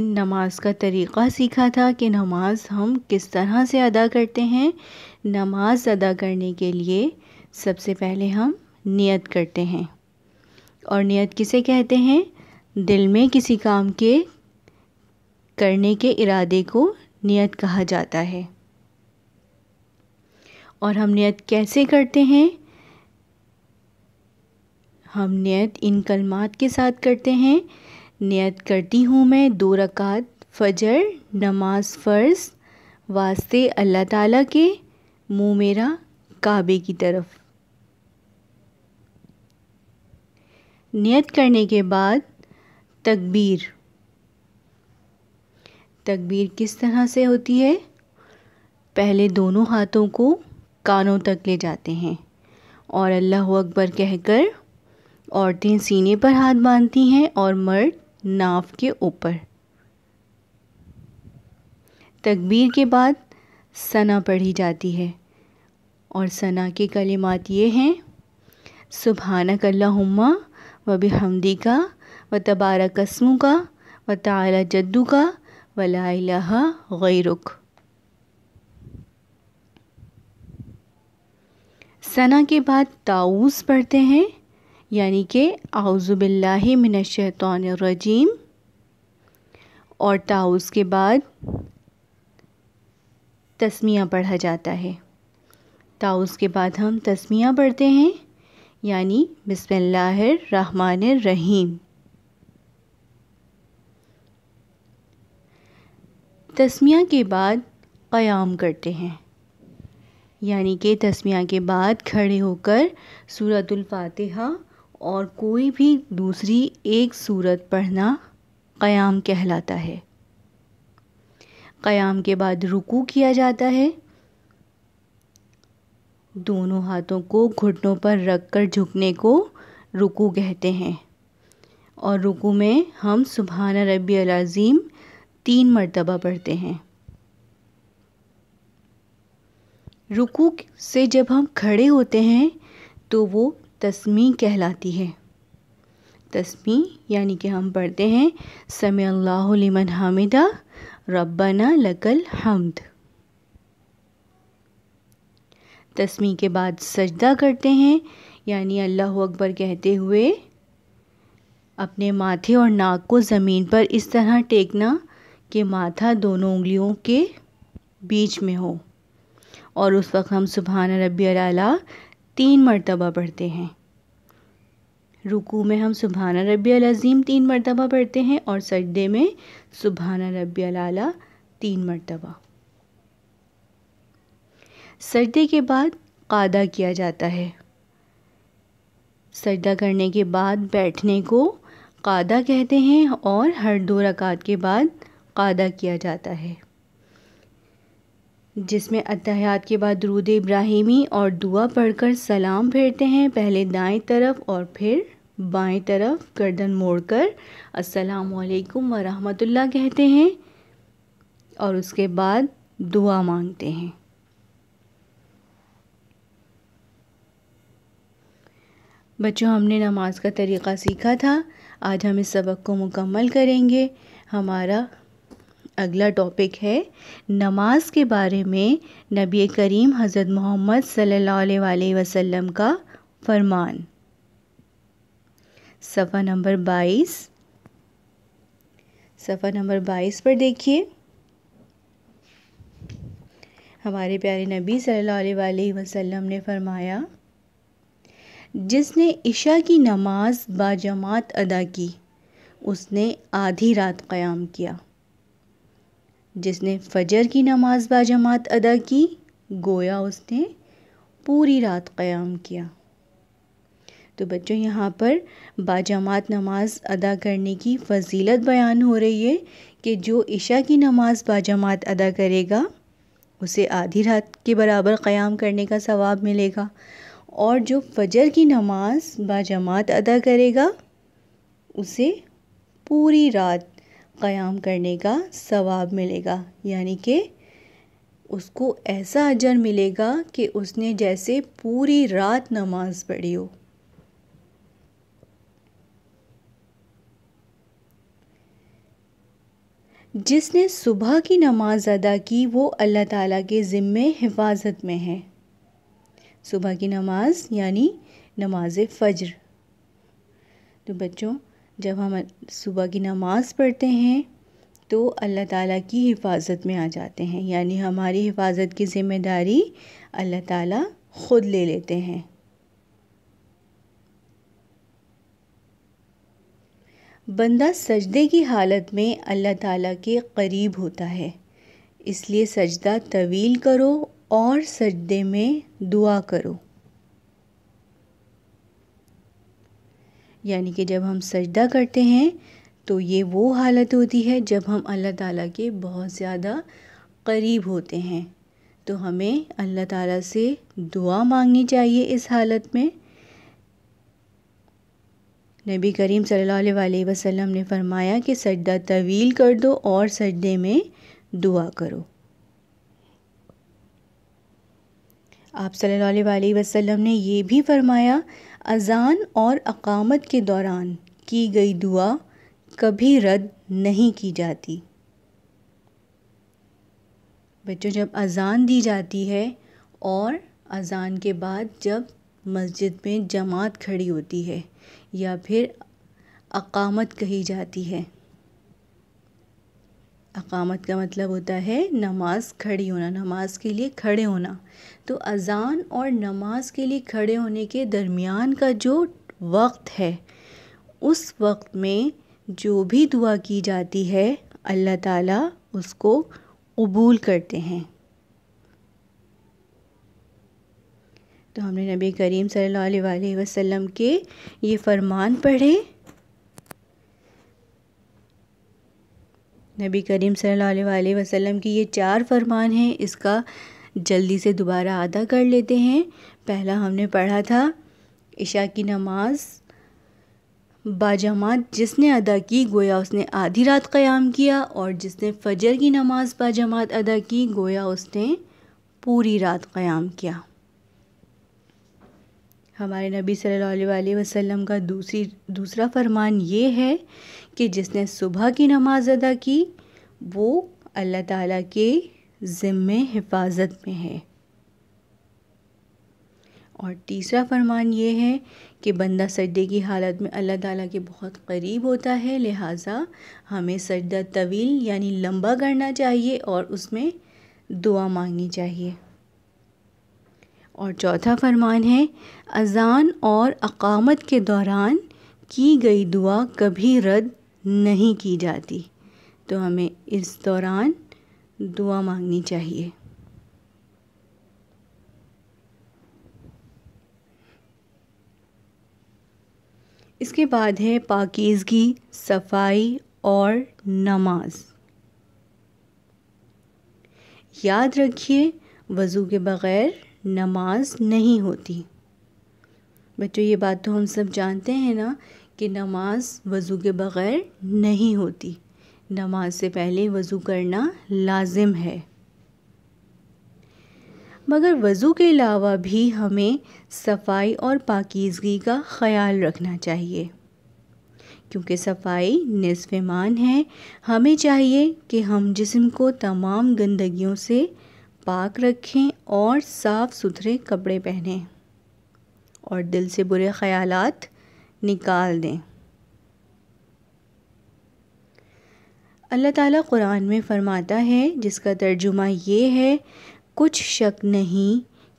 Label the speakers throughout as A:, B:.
A: नमाज का तरीक़ा सीखा था कि नमाज हम किस तरह से अदा करते हैं नमाज अदा करने के लिए सबसे पहले हम नियत करते हैं और नियत किसे कहते हैं दिल में किसी काम के करने के इरादे को नियत कहा जाता है और हम नियत कैसे करते हैं हम नियत इन कलमात के साथ करते हैं नियत करती हूँ मैं दो रकात फ़जर नमाज फ़र्ज़ वास्ते अल्लाह ताला के मुँह मेरा काबे की तरफ नियत करने के बाद तकबीर तकबीर किस तरह से होती है पहले दोनों हाथों को कानों तक ले जाते हैं और अल्लाह अकबर कहकर औरतें सीने पर हाथ बांधती हैं और मर्द नाव के ऊपर तकबीर के बाद सना पढ़ी जाती है और सना के कलिमात ये हैं कल्ला व बिहमदी का व तबारा कस्मों का व तला जद्दू का वला गैरुख सना के बाद ताउस पढ़ते हैं यानी कि आउज़बिल्लाशैतरजीम और ताउस के बाद तस्मिया पढ़ा जाता है ताउस के बाद हम तस्मिया पढ़ते हैं यानी बिस्मिल्लाहमान रहीम तस्मिया के बाद क़याम करते हैं यानी कि तस्मिया के बाद खड़े होकर सूरतुल फातिहा और कोई भी दूसरी एक सूरत पढ़ना क़याम कहलाता है क़याम के बाद रुकू किया जाता है दोनों हाथों को घुटनों पर रख कर झुकने को रुकू कहते हैं और रुकू में हम सुबहाना रबी अज़ीम तीन मरतबा पढ़ते हैं रुकू से जब हम खड़े होते हैं तो वो तस्मी कहलाती है तस्मी यानी कि हम पढ़ते हैं समय अल्लाह लिमन हामिदा रब्बाना लकल हमद तस्मी के बाद सजदा करते हैं यानी अल्लाह अकबर कहते हुए अपने माथे और नाक को ज़मीन पर इस तरह टेकना कि माथा दोनों उंगलियों के बीच में हो और उस वक्त हम सुबहान रबी अला तीन मरतबा पढ़ते हैं रुकू में हम सुबहाना रबी अज़ीम तीन मरतबा पढ़ते हैं और सजदे में सुबहाना रबी अला तीन मरतबा सजदे के बाद कादा किया जाता है सजदा करने के बाद बैठने को कादा कहते हैं और हर दो रकात के बाद कादा किया जाता है जिसमें अत्यात के बाद रूद इब्राहिमी और दुआ पढ़कर सलाम फेरते हैं पहले दाएं तरफ और फिर बाएं तरफ गर्दन मोड़कर वालेकुम वरहमतुल्ला कहते हैं और उसके बाद दुआ मांगते हैं बच्चों हमने नमाज का तरीक़ा सीखा था आज हम इस सबक को मुकम्मल करेंगे हमारा अगला टॉपिक है नमाज के बारे में नबी करीम हज़रत मोहम्मद सल्लल्लाहु अलैहि वसल्लम का फरमान सफ़ा नंबर बाईस सफ़ा नंबर बाईस पर देखिए हमारे प्यारे नबी सल्लल्लाहु अलैहि वसल्लम ने फरमाया जिसने इशा की नमाज बाजमात अदा की उसने आधी रात क़याम किया जिसने फजर की नमाज बाजमात अदा की गोया उसने पूरी रात क़याम किया तो बच्चों यहाँ पर बाजमात नमाज अदा करने की फजीलत बयान हो रही है कि जो इशा की नमाज बाजमात अदा करेगा उसे आधी रात के बराबर क़याम करने का सवाब मिलेगा और जो फजर की नमाज बाजमात अदा करेगा उसे पूरी रात क़याम करने का सवाब मिलेगा यानी कि उसको ऐसा अजर मिलेगा कि उसने जैसे पूरी रात नमाज पढ़ी हो जिसने सुबह की नमाज अदा की वो अल्लाह ताला के ज़िम्मे हिफाजत में है सुबह की नमाज यानी नमाज फ़ज्र तो बच्चों जब हम सुबह की नमाज़ पढ़ते हैं तो अल्लाह ताला की हिफाज़त में आ जाते हैं यानी हमारी हिफाज़त की ज़िम्मेदारी अल्लाह ताला ख़ुद ले लेते हैं बंदा सजदे की हालत में अल्लाह ताला के करीब होता है इसलिए सजदा तवील करो और सजदे में दुआ करो यानी कि जब हम सजदा करते हैं तो ये वो हालत होती है जब हम अल्लाह ताला के बहुत ज़्यादा करीब होते हैं तो हमें अल्लाह ताला से दुआ मांगनी चाहिए इस हालत में नबी करीम सल्लल्लाहु अलैहि वसल्लम ने फरमाया कि सजदा तवील कर दो और सजदे में दुआ करो आप सल्लल्लाहु अलैहि वसल्लम ने यह भी फरमाया अज़ान और अकामत के दौरान की गई दुआ कभी रद्द नहीं की जाती बच्चों जब अज़ान दी जाती है और अज़ान के बाद जब मस्जिद में जमात खड़ी होती है या फिर अकामत कही जाती है अकामत का मतलब होता है नमाज खड़ी होना नमाज के लिए खड़े होना तो अज़ान और नमाज के लिए खड़े होने के दरमियान का जो वक्त है उस वक्त में जो भी दुआ की जाती है अल्लाह ताला उसको कबूल करते हैं तो हमने नबी करीम सल्लल्लाहु अलैहि वसल्लम के ये फरमान पढ़े नबी करीम सल्लल्लाहु अलैहि वसल्लम की ये चार फरमान हैं इसका जल्दी से दोबारा अदा कर लेते हैं पहला हमने पढ़ा था इशा की नमाज़ बाजमात जिसने अदा की गोया उसने आधी रात क़याम किया और जिसने फ़जर की नमाज़ बाजमात अदा की गोया उसने पूरी रात क़याम किया हमारे नबी सल्लल्लाहु वसम वसल्लम का दूसरी दूसरा फरमान ये है कि जिसने सुबह की नमाज़ अदा की वो अल्लाह ताला के ज़िम्मे हिफाजत में है और तीसरा फरमान ये है कि बंदा सजदे की हालत में अल्लाह ताला के बहुत करीब होता है लिहाजा हमें सजदा तवील यानी लंबा करना चाहिए और उसमें दुआ मांगनी चाहिए और चौथा फरमान है अज़ान और अकामत के दौरान की गई दुआ कभी रद्द नहीं की जाती तो हमें इस दौरान दुआ मांगनी चाहिए इसके बाद है पाकिजगी सफाई और नमाज याद रखिए वज़ू के बग़ैर नमाज नहीं होती बच्चों ये बात तो हम सब जानते हैं ना कि नमाज वज़ू के बग़ैर नहीं होती नमाज से पहले वज़ू करना लाजिम है मगर वज़ू के अलावा भी हमें सफाई और पाकिज़गी का ख्याल रखना चाहिए क्योंकि सफाई नसफ़ है हमें चाहिए कि हम जिस्म को तमाम गंदगियों से पाक रखें और साफ़ सुथरे कपड़े पहनें और दिल से बुरे ख्यालात निकाल दें अल्लाह ताला कुरान में फ़रमाता है जिसका तर्जुमा ये है कुछ शक नहीं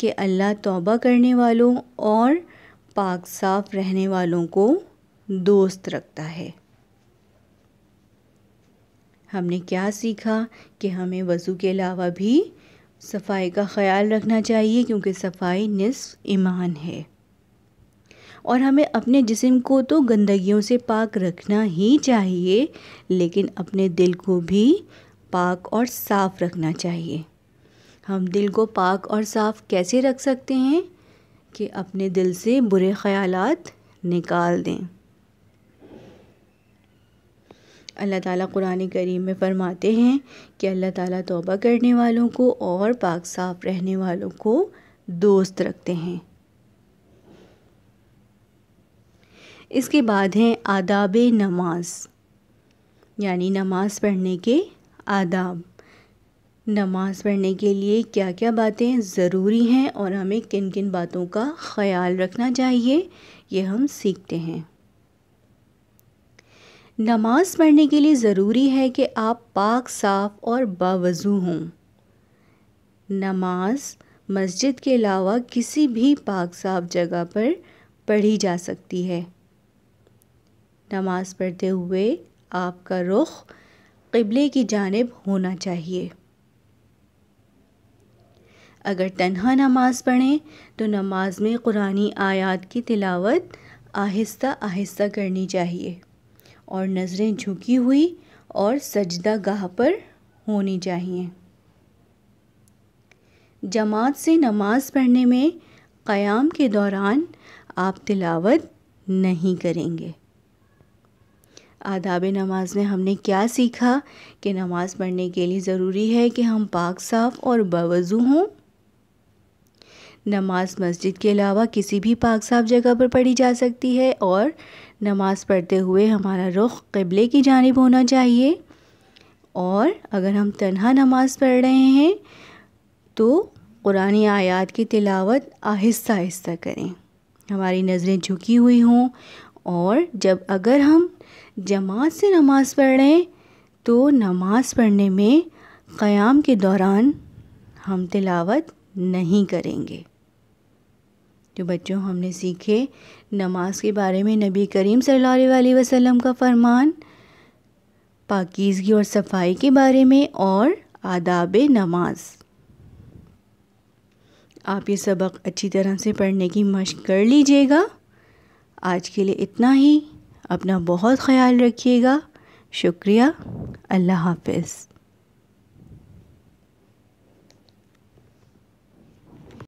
A: कि अल्लाह तौबा करने वालों और पाक साफ रहने वालों को दोस्त रखता है हमने क्या सीखा कि हमें वज़ू के अलावा भी सफाई का ख्याल रखना चाहिए क्योंकि सफाई निसफ ईमान है और हमें अपने जिस्म को तो गंदगियों से पाक रखना ही चाहिए लेकिन अपने दिल को भी पाक और साफ़ रखना चाहिए हम दिल को पाक और साफ़ कैसे रख सकते हैं कि अपने दिल से बुरे ख्यालात निकाल दें अल्लाह ताला कुरान करीम में फ़रमाते हैं कि अल्लाह ताला तौबा करने वालों को और पाक साफ रहने वालों को दोस्त रखते हैं इसके बाद हैं आदाब नमाज यानी नमाज पढ़ने के आदाब नमाज पढ़ने के लिए क्या क्या बातें ज़रूरी हैं और हमें किन किन बातों का ख्याल रखना चाहिए ये हम सीखते हैं नमाज़ पढ़ने के लिए ज़रूरी है कि आप पाक साफ और बावजू हों नमाज मस्जिद के अलावा किसी भी पाक साफ जगह पर पढ़ी जा सकती है नमाज़ पढ़ते हुए आपका रुख क़िबले की जानब होना चाहिए अगर तन्हा नमाज़ पढ़ें तो नमाज में कुरानी आयत की तिलावत आहिस्ता आहिस्ता करनी चाहिए और नज़रें झुकी हुई और सजदा गाह पर होनी चाहिए जमात से नमाज पढ़ने में क़याम के दौरान आप तिलावत नहीं करेंगे आदाब नमाज में हमने क्या सीखा कि नमाज़ पढ़ने के लिए ज़रूरी है कि हम पाक साफ़ और बवजू हों नमाज मस्जिद के अलावा किसी भी पाक साफ जगह पर पढ़ी जा सकती है और नमाज़ पढ़ते हुए हमारा रुख क़बले की जानब होना चाहिए और अगर हम तन्हा नमाज़ पढ़ रहे हैं तो कुरानी आयात की तिलावत आहिस्ता आहिस्ता करें हमारी नज़रें झुकी हुई हों और जब अगर हम जमात से नमाज़ पढ़ रहे हैं तो नमाज़ पढ़ने में क़याम के दौरान हम तिलावत नहीं करेंगे तो बच्चों हमने सीखे नमाज के बारे में नबी करीम सल्लल्लाहु अलैहि वसल्लम का फरमान पाकिजगी और सफाई के बारे में और आदाब नमाज आप ये सबक अच्छी तरह से पढ़ने की मशक कर लीजिएगा आज के लिए इतना ही अपना बहुत ख्याल रखिएगा शुक्रिया अल्लाह हाफिज़